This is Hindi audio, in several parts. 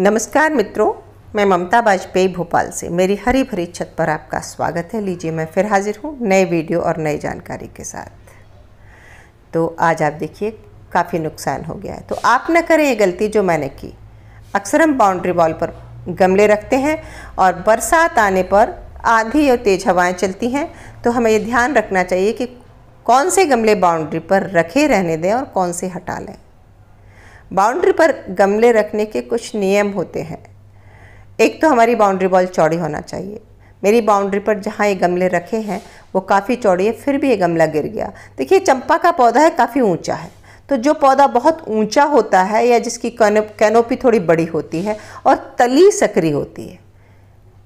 नमस्कार मित्रों मैं ममता वाजपेयी भोपाल से मेरी हरी भरी छत पर आपका स्वागत है लीजिए मैं फिर हाजिर हूँ नए वीडियो और नई जानकारी के साथ तो आज आप देखिए काफ़ी नुकसान हो गया है तो आप ना करें ये गलती जो मैंने की अक्सर हम बाउंड्री वॉल पर गमले रखते हैं और बरसात आने पर आधी और तेज़ हवाएं चलती हैं तो हमें ये ध्यान रखना चाहिए कि कौन से गमले बाउंड्री पर रखे रहने दें और कौन से हटा लें बाउंड्री पर गमले रखने के कुछ नियम होते हैं एक तो हमारी बाउंड्री बॉल चौड़ी होना चाहिए मेरी बाउंड्री पर जहाँ ये गमले रखे हैं वो काफ़ी चौड़ी है फिर भी ये गमला गिर गया देखिए चंपा का पौधा है काफ़ी ऊंचा है तो जो पौधा बहुत ऊंचा होता है या जिसकी कैनोपी थोड़ी बड़ी होती है और तली सकरी होती है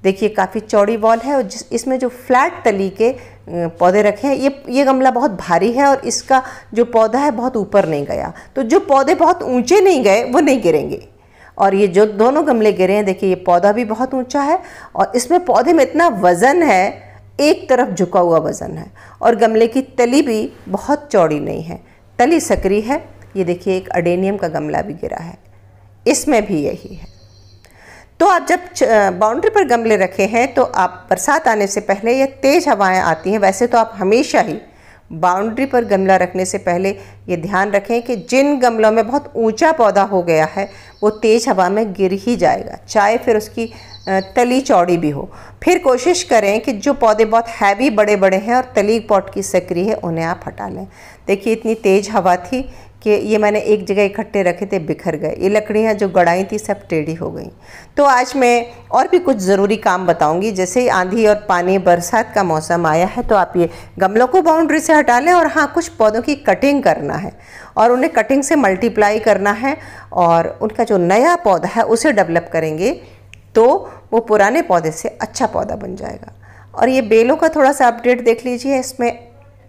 देखिए काफ़ी चौड़ी वॉल है और जिस इसमें जो फ्लैट तली के पौधे रखे हैं ये ये गमला बहुत भारी है और इसका जो पौधा है बहुत ऊपर नहीं गया तो जो पौधे बहुत ऊंचे नहीं गए वो नहीं गिरेंगे और ये जो दोनों गमले गिरे हैं देखिए ये पौधा भी बहुत ऊंचा है और इसमें पौधे में इतना वज़न है एक तरफ झुका हुआ वज़न है और गमले की तली भी बहुत चौड़ी नहीं है तली सकरी है ये देखिए एक अडेनियम का गमला भी गिरा है इसमें भी यही है तो आप जब बाउंड्री पर गमले रखे हैं तो आप बरसात आने से पहले या तेज़ हवाएं आती हैं वैसे तो आप हमेशा ही बाउंड्री पर गमला रखने से पहले ये ध्यान रखें कि जिन गमलों में बहुत ऊंचा पौधा हो गया है वो तेज़ हवा में गिर ही जाएगा चाहे फिर उसकी तली चौड़ी भी हो फिर कोशिश करें कि जो पौधे बहुत हैवी बड़े बड़े हैं और तली पॉट की सक्री है उन्हें आप हटा लें देखिए इतनी तेज़ हवा थी कि ये मैंने एक जगह इकट्ठे रखे थे बिखर गए ये लकड़ियाँ जो गड़ाई थी सब टेढ़ी हो गई तो आज मैं और भी कुछ ज़रूरी काम बताऊंगी जैसे आंधी और पानी बरसात का मौसम आया है तो आप ये गमलों को बाउंड्री से हटा लें और हाँ कुछ पौधों की कटिंग करना है और उन्हें कटिंग से मल्टीप्लाई करना है और उनका जो नया पौधा है उसे डेवलप करेंगे तो वो पुराने पौधे से अच्छा पौधा बन जाएगा और ये बेलों का थोड़ा सा अपडेट देख लीजिए इसमें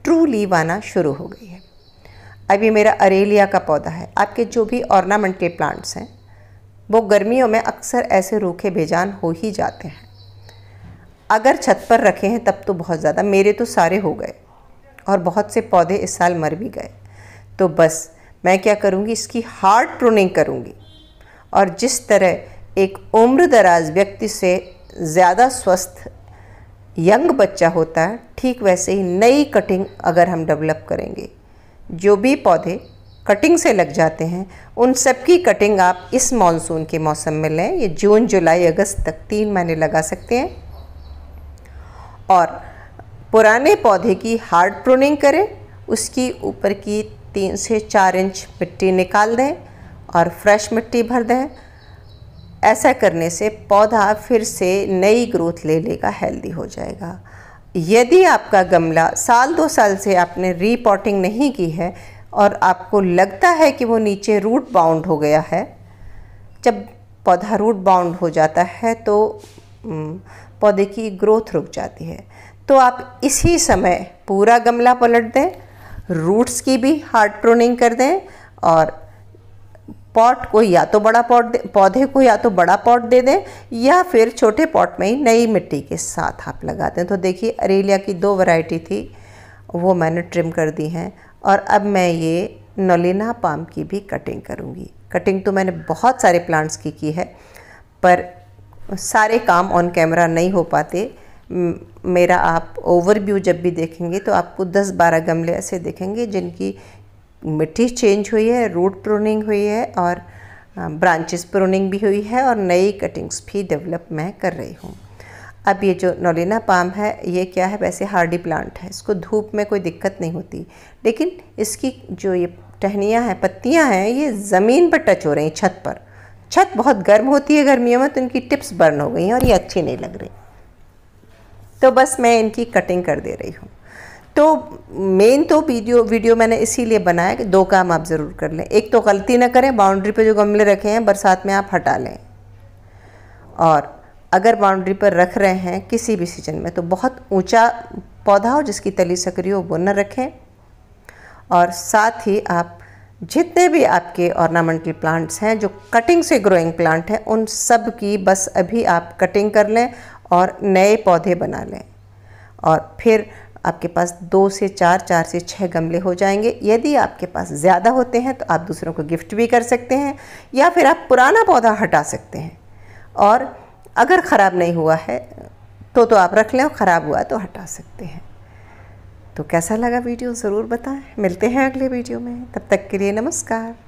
ट्रू लीव आना शुरू हो गई है अभी मेरा अरेलिया का पौधा है आपके जो भी ऑर्नामेंटल प्लांट्स हैं वो गर्मियों में अक्सर ऐसे रूखे बेजान हो ही जाते हैं अगर छत पर रखे हैं तब तो बहुत ज़्यादा मेरे तो सारे हो गए और बहुत से पौधे इस साल मर भी गए तो बस मैं क्या करूँगी इसकी हार्ड प्रूनिंग करूँगी और जिस तरह एक उम्र दराज व्यक्ति से ज़्यादा स्वस्थ यंग बच्चा होता है ठीक वैसे ही नई कटिंग अगर हम डेवलप करेंगे जो भी पौधे कटिंग से लग जाते हैं उन सब की कटिंग आप इस मानसून के मौसम में लें ये जून जुलाई अगस्त तक तीन महीने लगा सकते हैं और पुराने पौधे की हार्ड प्रूनिंग करें उसकी ऊपर की तीन से चार इंच मिट्टी निकाल दें और फ्रेश मिट्टी भर दें ऐसा करने से पौधा फिर से नई ग्रोथ ले लेगा हेल्दी हो जाएगा यदि आपका गमला साल दो साल से आपने रीपॉटिंग नहीं की है और आपको लगता है कि वो नीचे रूट बाउंड हो गया है जब पौधा रूट बाउंड हो जाता है तो हम्म, पौधे की ग्रोथ रुक जाती है तो आप इसी समय पूरा गमला पलट दें रूट्स की भी हार्ड प्रोनिंग कर दें और पॉट को या तो बड़ा पॉट पौधे को या तो बड़ा पॉट दे दें या फिर छोटे पॉट में ही नई मिट्टी के साथ आप लगा दें तो देखिए अरेलिया की दो वैरायटी थी वो मैंने ट्रिम कर दी हैं और अब मैं ये नलिना पाम की भी कटिंग करूँगी कटिंग तो मैंने बहुत सारे प्लांट्स की की है पर सारे काम ऑन कैमरा नहीं हो पाते मेरा आप ओवरव्यू जब भी देखेंगे तो आपको 10-12 गमले ऐसे देखेंगे जिनकी मिट्टी चेंज हुई है रूट प्रोनिंग हुई है और ब्रांचेस प्रोनिंग भी हुई है और नई कटिंग्स भी डेवलप मैं कर रही हूँ अब ये जो नोलिना पाम है ये क्या है वैसे हार्डी प्लांट है इसको धूप में कोई दिक्कत नहीं होती लेकिन इसकी जो ये टहनियाँ हैं पत्तियाँ हैं ये ज़मीन पर टच हो रही हैं छत पर छत बहुत गर्म होती है गर्मियों में तो इनकी टिप्स बर्न हो गई हैं और ये अच्छी नहीं लग रही तो बस मैं इनकी कटिंग कर दे रही हूँ तो मेन तो वीडियो वीडियो मैंने इसीलिए बनाया कि दो काम आप ज़रूर कर लें एक तो गलती ना करें बाउंड्री पे जो गमले रखे हैं बरसात में आप हटा लें और अगर बाउंड्री पर रख रहे हैं किसी भी सीजन में तो बहुत ऊंचा पौधा हो जिसकी तली सक्रिय हो वो न रखें और साथ ही आप जितने भी आपके ऑर्नामेंटल प्लांट्स हैं जो कटिंग से ग्रोइंग प्लांट हैं उन सब की बस अभी आप कटिंग कर लें और नए पौधे बना लें और फिर आपके पास दो से चार चार से छः गमले हो जाएंगे यदि आपके पास ज़्यादा होते हैं तो आप दूसरों को गिफ्ट भी कर सकते हैं या फिर आप पुराना पौधा हटा सकते हैं और अगर ख़राब नहीं हुआ है तो तो आप रख लें ख़राब हुआ तो हटा सकते हैं तो कैसा लगा वीडियो ज़रूर बताएं मिलते हैं अगले वीडियो में तब तक के लिए नमस्कार